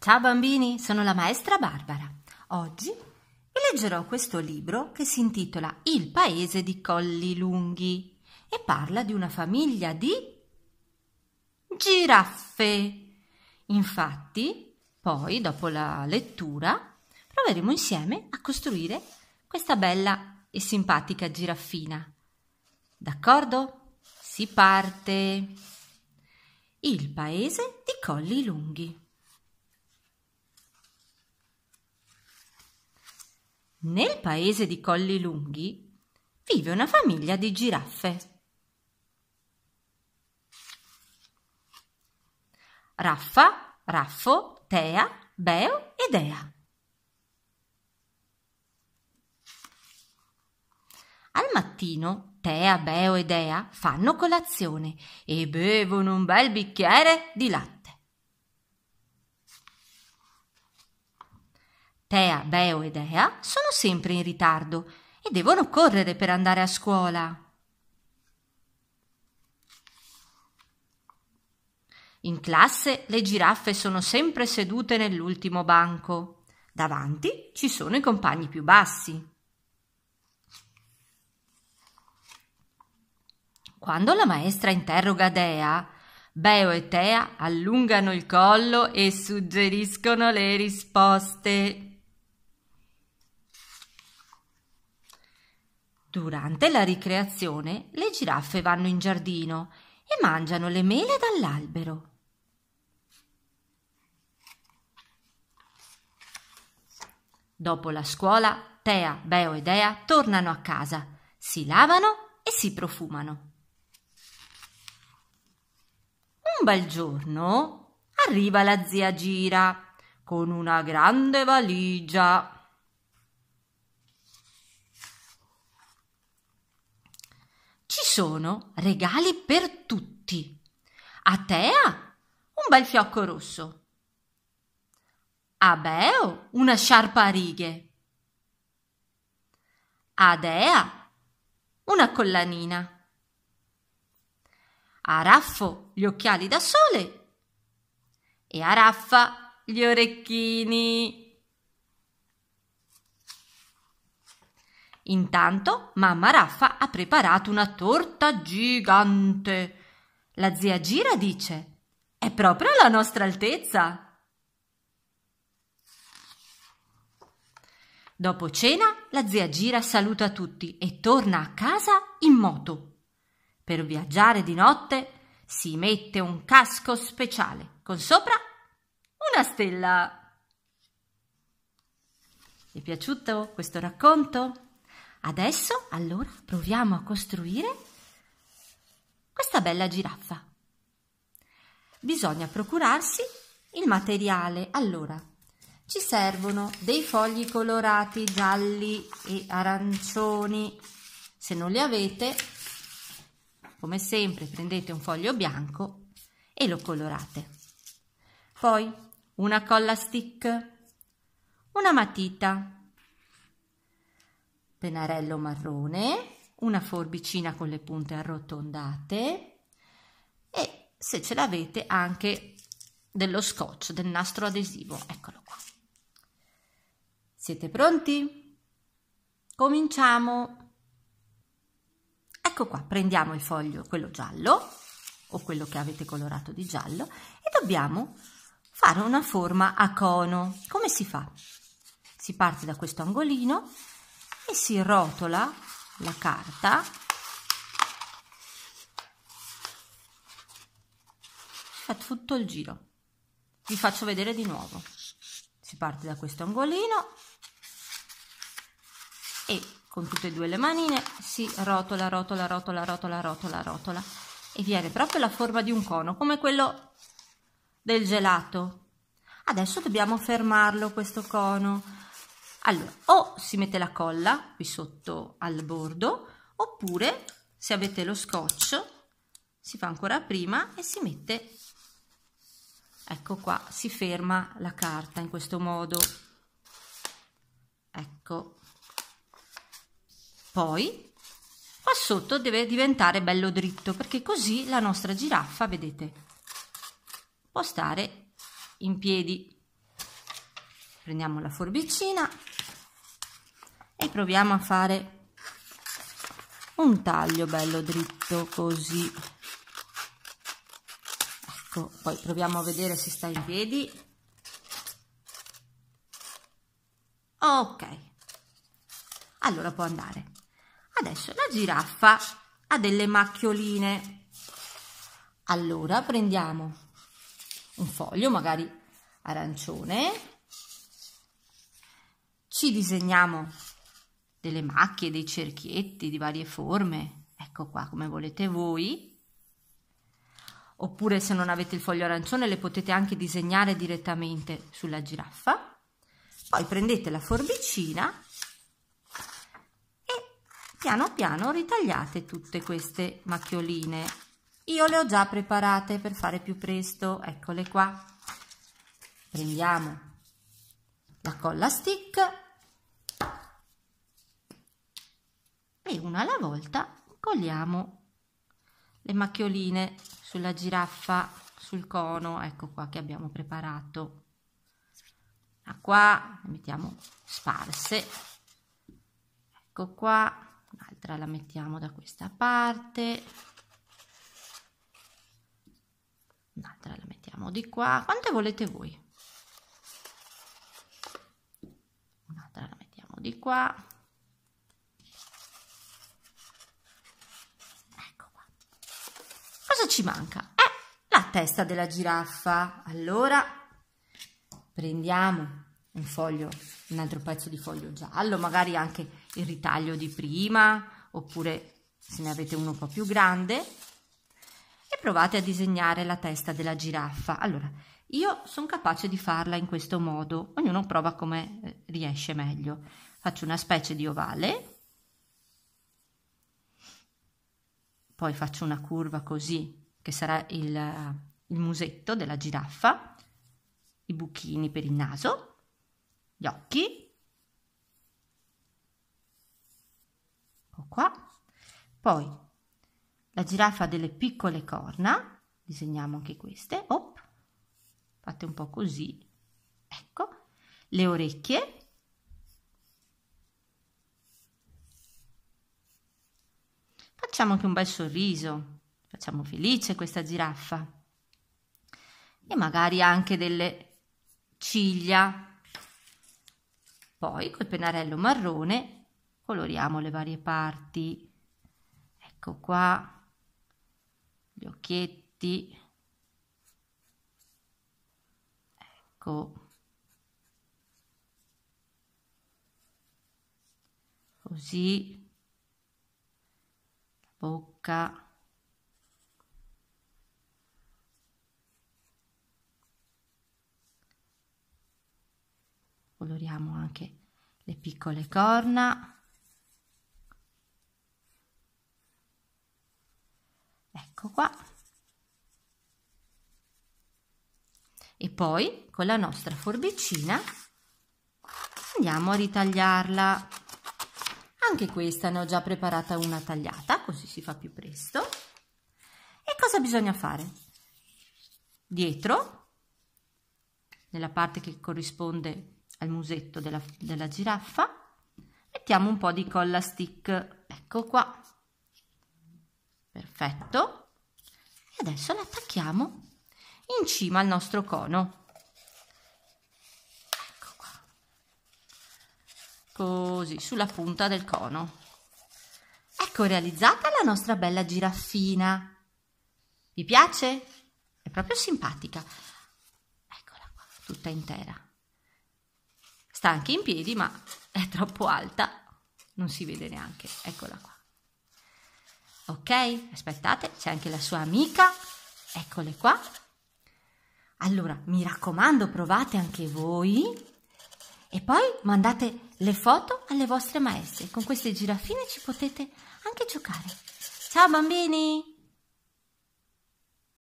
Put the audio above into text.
Ciao bambini, sono la maestra Barbara. Oggi vi leggerò questo libro che si intitola Il paese di colli lunghi e parla di una famiglia di giraffe. Infatti, poi dopo la lettura proveremo insieme a costruire questa bella e simpatica giraffina. D'accordo? Si parte. Il paese di colli lunghi. Nel paese di Colli Lunghi vive una famiglia di giraffe. Raffa, Raffo, Tea, Beo e Dea. Al mattino Tea, Beo e Dea fanno colazione e bevono un bel bicchiere di latte. Tea, Beo ed Ea sono sempre in ritardo e devono correre per andare a scuola. In classe le giraffe sono sempre sedute nell'ultimo banco. Davanti ci sono i compagni più bassi. Quando la maestra interroga Dea, Beo e Tea allungano il collo e suggeriscono le risposte. Durante la ricreazione le giraffe vanno in giardino e mangiano le mele dall'albero. Dopo la scuola, Tea, Beo e Dea tornano a casa, si lavano e si profumano. Un bel giorno arriva la zia Gira con una grande valigia sono regali per tutti. A Tea un bel fiocco rosso. A Beo una sciarpa a righe. A Dea una collanina. A Raffo gli occhiali da sole e a Raffa gli orecchini. Intanto mamma Raffa ha preparato una torta gigante. La zia Gira dice: È proprio la nostra altezza. Dopo cena, la zia Gira saluta tutti e torna a casa in moto. Per viaggiare di notte si mette un casco speciale con sopra una stella. Vi è piaciuto questo racconto? Adesso allora proviamo a costruire questa bella giraffa. Bisogna procurarsi il materiale. Allora, ci servono dei fogli colorati gialli e arancioni. Se non li avete, come sempre, prendete un foglio bianco e lo colorate. Poi una colla stick, una matita, pennarello marrone, una forbicina con le punte arrotondate e se ce l'avete anche dello scotch, del nastro adesivo, eccolo qua. Siete pronti? Cominciamo! Ecco qua, prendiamo il foglio, quello giallo, o quello che avete colorato di giallo, e dobbiamo fare una forma a cono. Come si fa? Si parte da questo angolino e si rotola la carta fa tutto il giro vi faccio vedere di nuovo si parte da questo angolino e con tutte e due le manine si rotola rotola rotola rotola rotola rotola e viene proprio la forma di un cono come quello del gelato adesso dobbiamo fermarlo questo cono allora, o si mette la colla qui sotto al bordo, oppure se avete lo scotch si fa ancora prima e si mette, ecco qua, si ferma la carta in questo modo. Ecco. Poi qua sotto deve diventare bello dritto perché così la nostra giraffa, vedete, può stare in piedi. Prendiamo la forbicina e proviamo a fare un taglio bello dritto così ecco poi proviamo a vedere se sta in piedi ok allora può andare adesso la giraffa ha delle macchioline allora prendiamo un foglio magari arancione ci disegniamo delle macchie, dei cerchietti di varie forme, ecco qua come volete voi. Oppure se non avete il foglio arancione le potete anche disegnare direttamente sulla giraffa. Poi prendete la forbicina e piano piano ritagliate tutte queste macchioline. Io le ho già preparate per fare più presto, eccole qua. Prendiamo la colla stick una alla volta colliamo le macchioline sulla giraffa, sul cono, ecco qua che abbiamo preparato. Da ah, qua le mettiamo sparse, ecco qua, un'altra la mettiamo da questa parte, un'altra la mettiamo di qua, quante volete voi? Un'altra la mettiamo di qua, ci manca? È eh, la testa della giraffa. Allora prendiamo un foglio, un altro pezzo di foglio giallo, magari anche il ritaglio di prima, oppure se ne avete uno un po' più grande, e provate a disegnare la testa della giraffa. Allora, io sono capace di farla in questo modo, ognuno prova come eh, riesce meglio. Faccio una specie di ovale poi faccio una curva così che sarà il, eh, il musetto della giraffa, i buchini per il naso, gli occhi, ecco qua, poi la giraffa ha delle piccole corna, disegniamo anche queste, op, fate un po' così, ecco, le orecchie, Facciamo anche un bel sorriso, facciamo felice questa giraffa. E magari anche delle ciglia. Poi col pennarello marrone coloriamo le varie parti. Ecco qua, gli occhietti. Ecco. Così bocca coloriamo anche le piccole corna ecco qua e poi con la nostra forbicina andiamo a ritagliarla anche questa ne ho già preparata una tagliata, così si fa più presto. E cosa bisogna fare? Dietro, nella parte che corrisponde al musetto della, della giraffa, mettiamo un po' di colla stick. Ecco qua. Perfetto. E adesso l'attacchiamo in cima al nostro cono. così sulla punta del cono ecco realizzata la nostra bella giraffina vi piace? è proprio simpatica eccola qua tutta intera sta anche in piedi ma è troppo alta non si vede neanche eccola qua ok aspettate c'è anche la sua amica eccole qua allora mi raccomando provate anche voi e poi mandate le foto alle vostre maestre. Con queste girafine ci potete anche giocare. Ciao bambini!